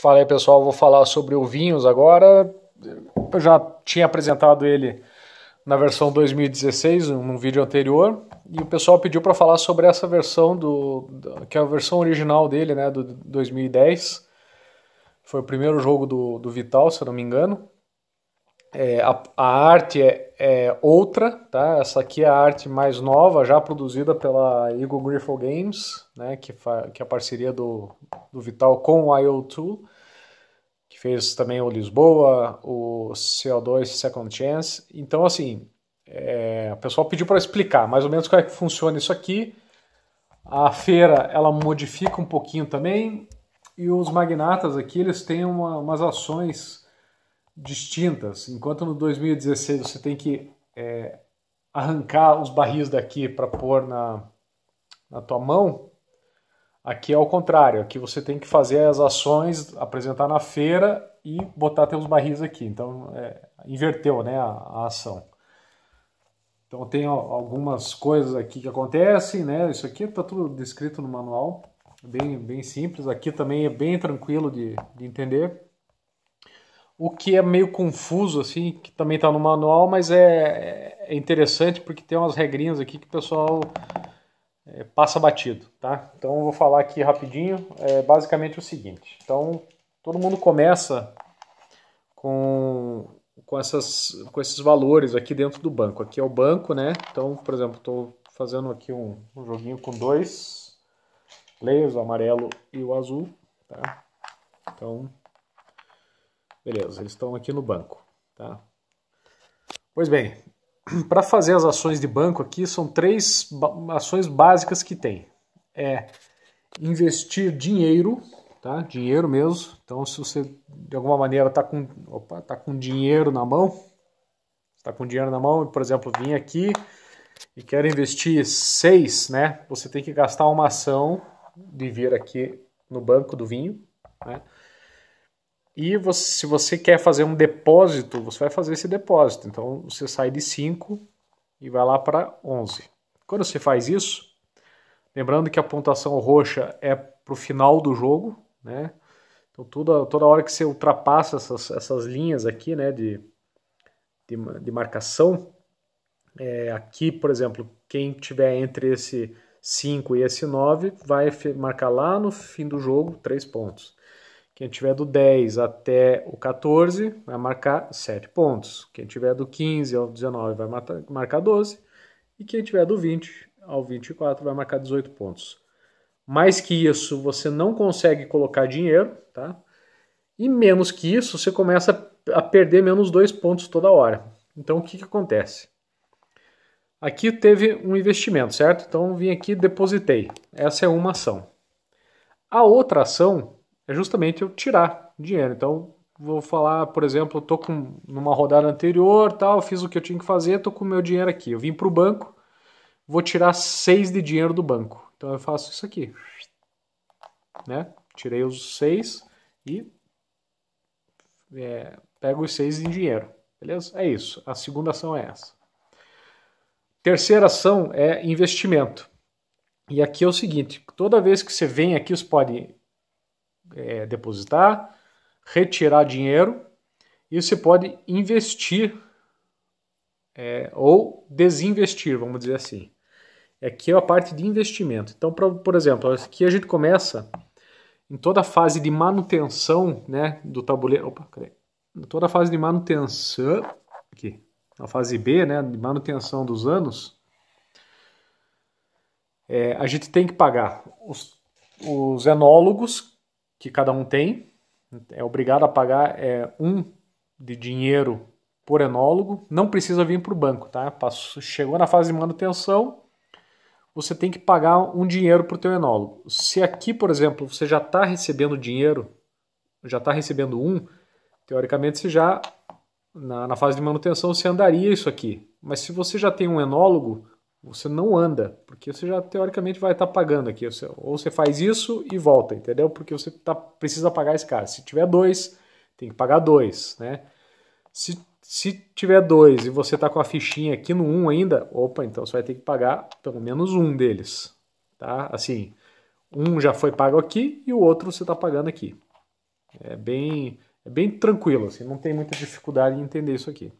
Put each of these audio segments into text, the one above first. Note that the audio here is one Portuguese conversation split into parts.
Fala aí, pessoal, vou falar sobre o Vinhos agora. Eu já tinha apresentado ele na versão 2016, num vídeo anterior, e o pessoal pediu para falar sobre essa versão do que é a versão original dele, né, do 2010. Foi o primeiro jogo do, do Vital, se eu não me engano. É, a, a, arte é, é, outra, tá? Essa aqui é a arte mais nova, já produzida pela Eagle Griffel Games, né? Que, que é a parceria do, do Vital com o IO2, que fez também o Lisboa, o CO2 Second Chance. Então, assim, é, o pessoal pediu para explicar mais ou menos como é que funciona isso aqui. A feira, ela modifica um pouquinho também. E os magnatas aqui, eles têm uma, umas ações distintas. Enquanto no 2016 você tem que é, arrancar os barris daqui para pôr na, na tua mão, aqui é o contrário. Aqui você tem que fazer as ações, apresentar na feira e botar teus barris aqui. Então é, inverteu né, a, a, ação. Então tem algumas coisas aqui que acontecem, né? Isso aqui está tudo descrito no manual, bem, bem simples. Aqui também é bem tranquilo de, de entender. O que é meio confuso, assim, que também está no manual, mas é, é, interessante porque tem umas regrinhas aqui que o pessoal é, passa batido, tá? Então eu vou falar aqui rapidinho, é basicamente o seguinte. Então todo mundo começa com, com, essas, com esses valores aqui dentro do banco. Aqui é o banco, né? Então, por exemplo, estou fazendo aqui um, um joguinho com dois players, o amarelo e o azul, tá? Então, Beleza, eles estão aqui no banco. Tá? Pois bem, para fazer as ações de banco aqui, são três ações básicas que tem. É investir dinheiro, tá? Dinheiro mesmo. Então, se você de alguma maneira está com, opa, tá com dinheiro na mão, está com dinheiro na mão, por exemplo, vim aqui e quero investir seis, né? Você tem que gastar uma ação de vir aqui no banco do vinho, né? E você, se você quer fazer um depósito, você vai fazer esse depósito. Então você sai de 5 e vai lá para 11. Quando você faz isso, lembrando que a pontuação roxa é para o final do jogo, né? Então toda, toda hora que você ultrapassa essas, essas linhas aqui, né, de, de, de marcação, é, aqui, por exemplo, quem tiver entre esse 5 e esse 9 vai marcar lá no fim do jogo 3 pontos. Quem tiver do 10 até o 14 vai marcar 7 pontos. Quem tiver do 15 ao 19 vai marcar 12. E quem tiver do 20 ao 24 vai marcar 18 pontos. Mais que isso, você não consegue colocar dinheiro, tá? E menos que isso, você começa a perder menos dois pontos toda hora. Então, o que, que acontece? Aqui teve um investimento, certo? Então, vim aqui depositei. Essa é uma ação. A outra ação é justamente eu tirar dinheiro. Então, vou falar, por exemplo, eu tô com numa rodada anterior, tal, fiz o que eu tinha que fazer, tô com o meu dinheiro aqui. Eu vim para o banco, vou tirar 6 de dinheiro do banco. Então eu faço isso aqui. Né? Tirei os 6 e é, pego os 6 em dinheiro. Beleza? É isso. A segunda ação é essa. Terceira ação é investimento. E aqui é o seguinte: toda vez que você vem aqui, você pode é, depositar, retirar dinheiro e você pode investir é, ou desinvestir, vamos dizer assim. Aqui é a parte de investimento. Então, pra, por exemplo, aqui a gente começa em toda a fase de manutenção né, do tabuleiro. Opa, cadê? Em toda a fase de manutenção. Aqui, na fase B, né, de manutenção dos anos, é, a gente tem que pagar os, os enólogos que cada um tem, é obrigado a pagar é, um de dinheiro por enólogo, não precisa vir para o banco, tá? Passou, chegou na fase de manutenção, você tem que pagar um dinheiro para o teu enólogo. Se aqui, por exemplo, você já está recebendo dinheiro, já está recebendo um, teoricamente você já, na, na fase de manutenção, você andaria isso aqui. Mas se você já tem um enólogo, você não anda, porque você já teoricamente vai estar tá pagando aqui. Ou você faz isso e volta, entendeu? Porque você tá, precisa pagar esse cara. Se tiver dois, tem que pagar dois, né? Se, se tiver dois e você está com a fichinha aqui no um ainda, opa, então você vai ter que pagar pelo menos um deles, tá? Assim, um já foi pago aqui e o outro você está pagando aqui. É bem, é bem tranquilo, assim, não tem muita dificuldade em entender isso aqui.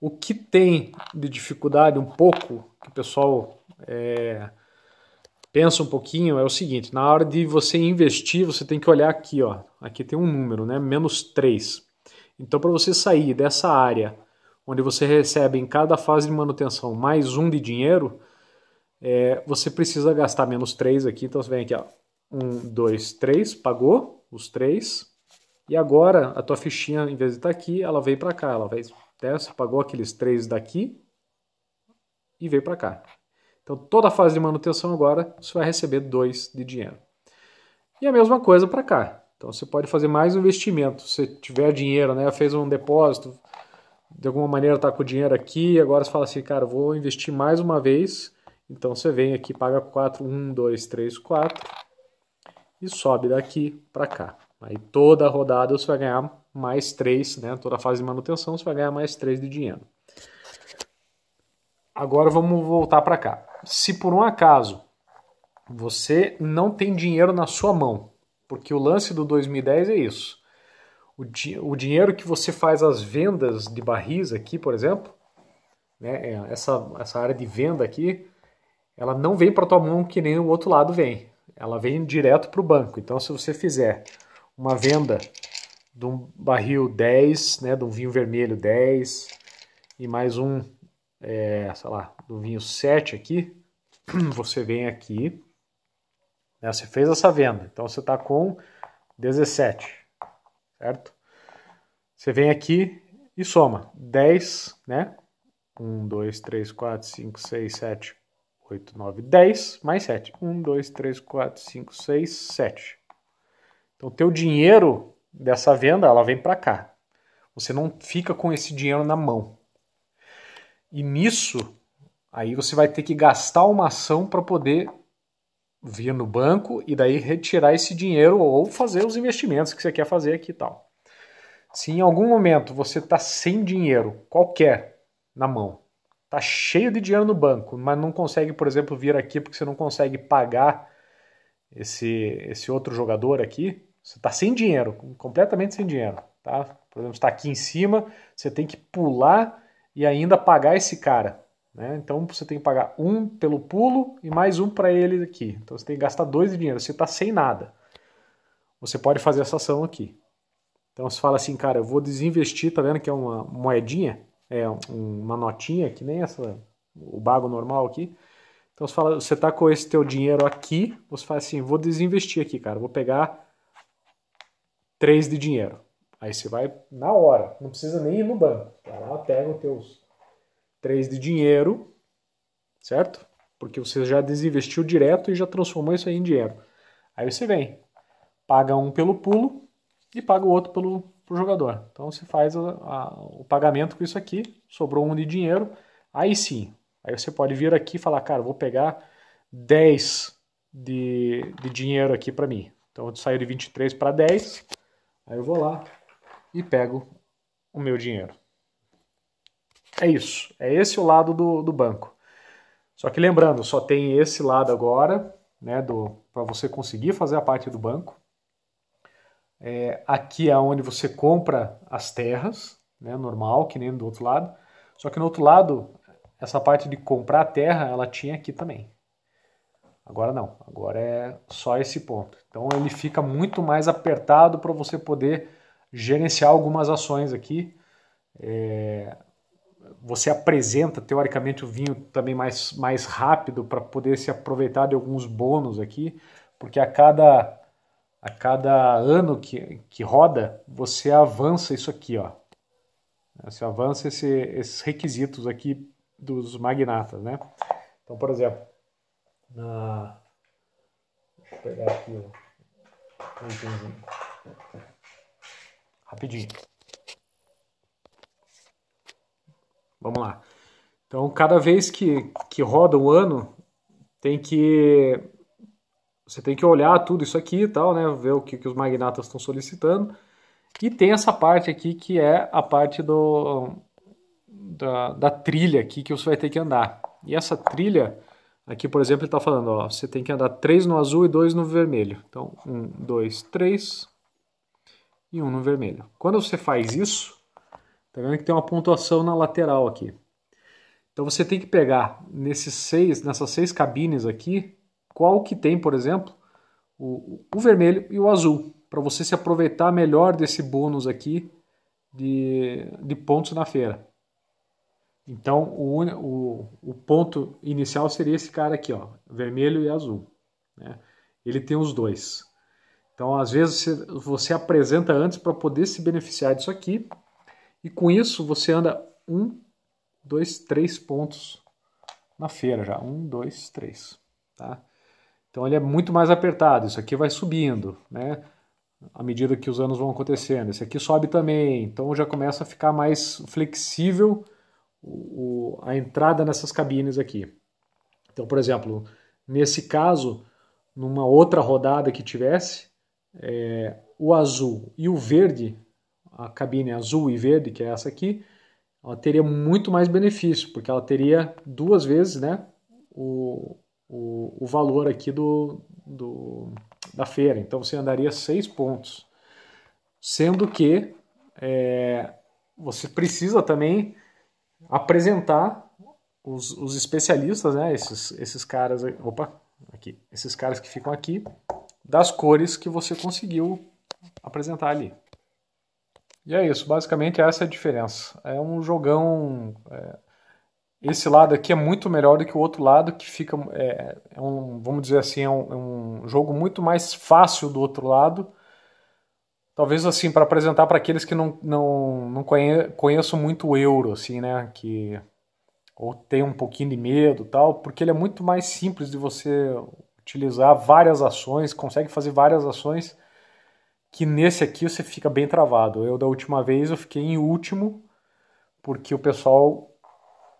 O que tem de dificuldade um pouco, que o pessoal é, pensa um pouquinho, é o seguinte: na hora de você investir, você tem que olhar aqui, ó. Aqui tem um número, né? Menos 3. Então, para você sair dessa área onde você recebe em cada fase de manutenção mais um de dinheiro, é, você precisa gastar menos 3 aqui. Então você vem aqui, ó. 1, 2, 3, pagou os 3. E agora a tua fichinha, em vez de estar tá aqui, ela veio para cá, ela veio você pagou aqueles três daqui e veio para cá. Então, toda a fase de manutenção agora, você vai receber dois de dinheiro. E a mesma coisa para cá. Então, você pode fazer mais investimento. Se tiver dinheiro, né, fez um depósito, de alguma maneira está com o dinheiro aqui, agora você fala assim, cara, vou investir mais uma vez. Então, você vem aqui, paga 4, 1, 2, 3, 4 e sobe daqui para cá. Aí toda rodada você vai ganhar mais 3, né? Toda fase de manutenção você vai ganhar mais 3 de dinheiro. Agora vamos voltar para cá. Se por um acaso você não tem dinheiro na sua mão, porque o lance do 2010 é isso. O, di o dinheiro que você faz as vendas de barris aqui, por exemplo, né, é, essa, essa área de venda aqui, ela não vem para tua mão que nem o outro lado vem. Ela vem direto para o banco. Então, se você fizer uma venda de um barril 10, né, de um vinho vermelho 10 e mais um, é, sei lá, do vinho 7 aqui, você vem aqui, né, você fez essa venda, então você está com 17, certo? Você vem aqui e soma 10, né? 1, 2, 3, 4, 5, 6, 7, 8, 9, 10, mais 7. 1, 2, 3, 4, 5, 6, 7. Então, o teu dinheiro dessa venda, ela vem para cá. Você não fica com esse dinheiro na mão. E nisso, aí você vai ter que gastar uma ação para poder vir no banco e daí retirar esse dinheiro ou fazer os investimentos que você quer fazer aqui e tal. Se em algum momento você está sem dinheiro qualquer na mão, está cheio de dinheiro no banco, mas não consegue, por exemplo, vir aqui porque você não consegue pagar esse, esse outro jogador aqui, você está sem dinheiro, completamente sem dinheiro, tá? Por exemplo, está aqui em cima, você tem que pular e ainda pagar esse cara, né? Então você tem que pagar um pelo pulo e mais um para ele aqui. Então você tem que gastar dois de dinheiro. Você está sem nada. Você pode fazer essa ação aqui. Então você fala assim, cara, eu vou desinvestir, tá vendo que é uma moedinha, é uma notinha que nem essa, o bago normal aqui. Então você fala, você tá com esse teu dinheiro aqui, você fala assim, vou desinvestir aqui, cara, vou pegar 3 de dinheiro. Aí você vai na hora, não precisa nem ir no banco. Vai lá, pega os teus 3 de dinheiro, certo? Porque você já desinvestiu direto e já transformou isso aí em dinheiro. Aí você vem, paga um pelo pulo e paga o outro pelo pro jogador. Então você faz a, a, o pagamento com isso aqui, sobrou um de dinheiro, aí sim. Aí você pode vir aqui e falar, cara, vou pegar 10 de, de dinheiro aqui para mim. Então eu saio de 23 para 10 Aí eu vou lá e pego o meu dinheiro. É isso. É esse o lado do, do banco. Só que lembrando, só tem esse lado agora, né, para você conseguir fazer a parte do banco. É, aqui é onde você compra as terras, né, normal, que nem do outro lado. Só que no outro lado, essa parte de comprar a terra, ela tinha aqui também. Agora não, agora é só esse ponto. Então ele fica muito mais apertado para você poder gerenciar algumas ações aqui. É... você apresenta teoricamente o vinho também mais, mais rápido para poder se aproveitar de alguns bônus aqui, porque a cada, a cada ano que, que roda você avança isso aqui, ó. Você avança esse, esses requisitos aqui dos magnatas, né? Então, por exemplo, na. Deixa eu pegar aqui o Rapidinho. Vamos lá. Então, cada vez que, que roda o ano, tem que. Você tem que olhar tudo isso aqui e tal, né? Ver o que, que os magnatas estão solicitando. E tem essa parte aqui que é a parte do, da, da trilha aqui que você vai ter que andar. E essa trilha Aqui, por exemplo, ele está falando, ó, você tem que andar 3 no azul e 2 no vermelho. Então, 1, 2, 3 e 1 no vermelho. Quando você faz isso, tá vendo que tem uma pontuação na lateral aqui. Então você tem que pegar nesses seis, nessas seis cabines aqui, qual que tem, por exemplo, o, o vermelho e o azul, para você se aproveitar melhor desse bônus aqui de, de pontos na feira. Então, o, o, o, ponto inicial seria esse cara aqui, ó, vermelho e azul. Né? Ele tem os dois. Então, às vezes, você, você apresenta antes para poder se beneficiar disso aqui. E com isso, você anda um, dois, três pontos na feira já. Um, dois, três. Tá? Então, ele é muito mais apertado. Isso aqui vai subindo, né? À medida que os anos vão acontecendo. Esse aqui sobe também. Então, já começa a ficar mais flexível o, a entrada nessas cabines aqui. Então, por exemplo, nesse caso, numa outra rodada que tivesse, é, o azul e o verde, a cabine azul e verde, que é essa aqui, ela teria muito mais benefício, porque ela teria duas vezes né, o, o, o valor aqui do, do, da feira. Então você andaria seis pontos. Sendo que é, você precisa também apresentar os, os especialistas, né, esses, esses caras, opa, aqui, esses caras que ficam aqui, das cores que você conseguiu apresentar ali. E é isso, basicamente essa é a diferença. É um jogão. É, esse lado aqui é muito melhor do que o outro lado, que fica. É, é um, vamos dizer assim, é um, é um jogo muito mais fácil do outro lado talvez assim para apresentar para aqueles que não não, não conhe, conheçam muito o euro assim né que ou tem um pouquinho de medo tal porque ele é muito mais simples de você utilizar várias ações consegue fazer várias ações que nesse aqui você fica bem travado eu da última vez eu fiquei em último porque o pessoal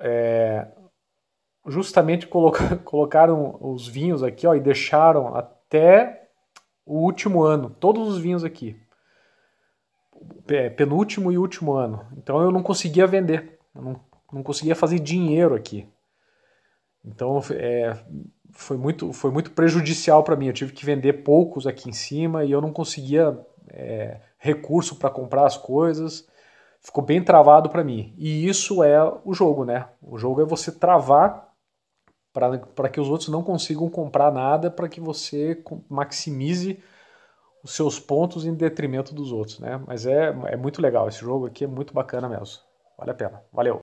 é, justamente coloca, colocaram os vinhos aqui ó e deixaram até o último ano todos os vinhos aqui penúltimo e último ano. Então eu não conseguia vender, eu não, não conseguia fazer dinheiro aqui. Então é, foi, muito, foi muito prejudicial para mim. Eu tive que vender poucos aqui em cima e eu não conseguia é, recurso para comprar as coisas. Ficou bem travado para mim. E isso é o jogo, né? O jogo é você travar para que os outros não consigam comprar nada, para que você maximize os seus pontos em detrimento dos outros, né? Mas é, é muito legal, esse jogo aqui é muito bacana mesmo. Vale a pena. Valeu!